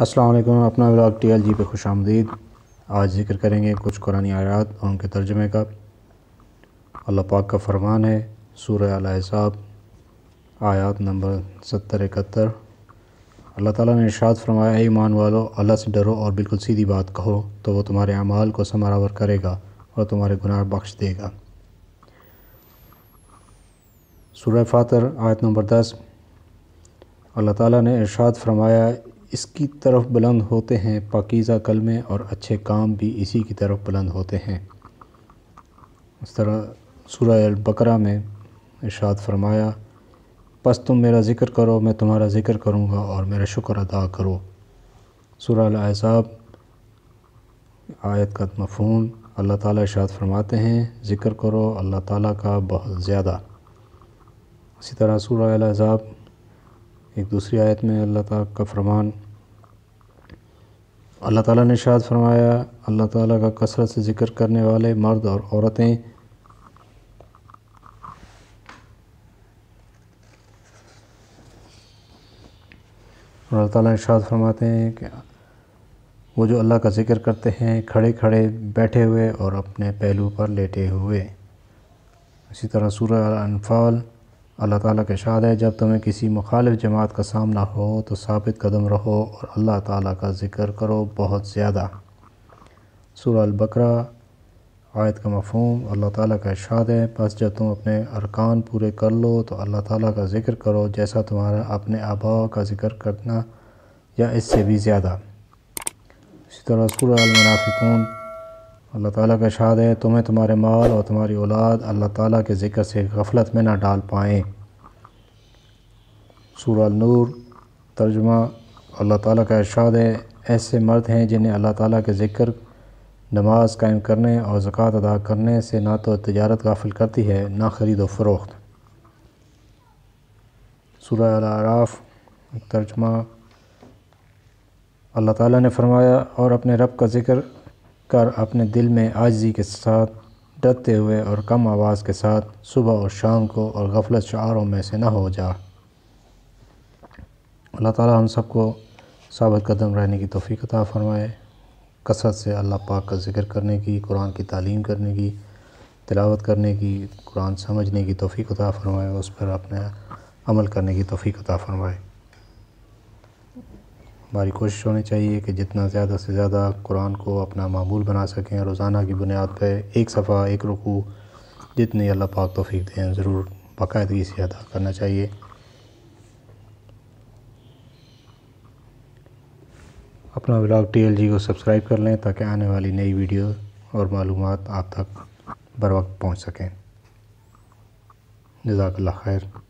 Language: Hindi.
असलम अपना ब्लॉग टी एल जी पे खुश आमदीद आज जिक्र करेंगे कुछ कुरानी आयात और उनके तर्जमे का अल्लाह पाक का फरमान है सूर साहब आयात नंबर सत्तर इकहत्तर अल्लाह ताला ने इरशाद फरमाया ईमान वालों अल्लाह से डरो और बिल्कुल सीधी बात कहो तो वो तुम्हारे अमाल को समारावर करेगा और तुम्हारे गुनाह बख्श देगा सूर्य फातर आयत नंबर दस अल्लाह ताला ने इरशाद फरमाया इसकी तरफ बुलंद होते हैं पाकिज़ा कलमे और अच्छे काम भी इसी की तरफ बुलंद होते हैं इस तरह सूरह बकरा में इरशाद फरमाया बस तुम मेरा ज़िक्र करो मैं तुम्हारा ज़िक्र करूँगा और मेरा शुक्र अदा करो सूरह अहसाब आयत का मफहूम अल्लाह ताला इशाद फरमाते हैं ज़िक्र करो अल्लाह ताला का बहुत ज़्यादा इसी तरह सूरह अहज़ाब एक दूसरी आयत में अल्लाह ताला का फरमान अल्लाह ताला ने शाद फरमाया अल्लाह ताला का कसरत से ज़िक्र करने वाले मर्द और औरतें अल्लाह ताला इरशाद फरमाते हैं कि वो जो अल्लाह का ज़िक्र करते हैं खड़े खड़े बैठे हुए और अपने पहलू पर लेटे हुए इसी तरह सूर्य अनफाल अल्लाह ताला का शाद है जब तुम्हें किसी मुखालिफ जमात का सामना हो तो साबित कदम रहो और अल्लाह ताला का ज़िक्र करो बहुत ज़्यादा सूरह बकरा आयत का मफहम अल्लाह ताला का इशाद है बस जब तुम अपने अरकान पूरे कर लो तो अल्लाह ताला का ज़िक्र करो जैसा तुम्हारा अपने आबाव का ज़िक्र करना या इससे भी ज़्यादा इसी तरह सूरह मुनाफिकून अल्लाह ताला का शाद है तुम्हें तुम्हारे माल और तुम्हारी औलाद अल्लाह ताला के ज़िक्र से गफलत में ना डाल पाएँ सूरह नूर तर्जमा अल्लाह ताला का इरशाद है ऐसे मर्द हैं जिन्हें अल्लाह ताला के ज़िक्र नमाज कायम करने और ज़क़़त अदा करने से ना तो तजारत गाफिल करती है ना ख़रीद फ़रोख्त सूरह आराफ़ तर्जमा अल्लाह ताला ने फरमाया और अपने रब का ज़िक्र कर अपने दिल में आजी के साथ डरते हुए और कम आवाज़ के साथ सुबह और शाम को और गफलत शारों में से ना हो जा अल्लाह ताला हम सबको साबित कदम रहने की तोफ़ी अता फ़रमाए कसरत से अल्लाह पाक का जिक्र करने की कुरान की तालीम करने की तिलावत करने की कुरान समझने की तोफ़ी अता फ़रमाए उस पर अपने अमल करने की तोफ़ी अता फ़रमाए हमारी कोशिश होनी चाहिए कि जितना ज़्यादा से ज़्यादा कुरान को अपना मामूल बना सकें रोज़ाना की बुनियाद पर एक सफ़ा एक रुकू जितनी अल्लाह पाक तोफ़ी दें ज़रूर बाकायदगी से अदा करना चाहिए अपना ब्लॉग टी को सब्सक्राइब कर लें ताकि आने वाली नई वीडियो और मालूम आप तक बर वक्त पहुँच सकें जजाकल्ला खैर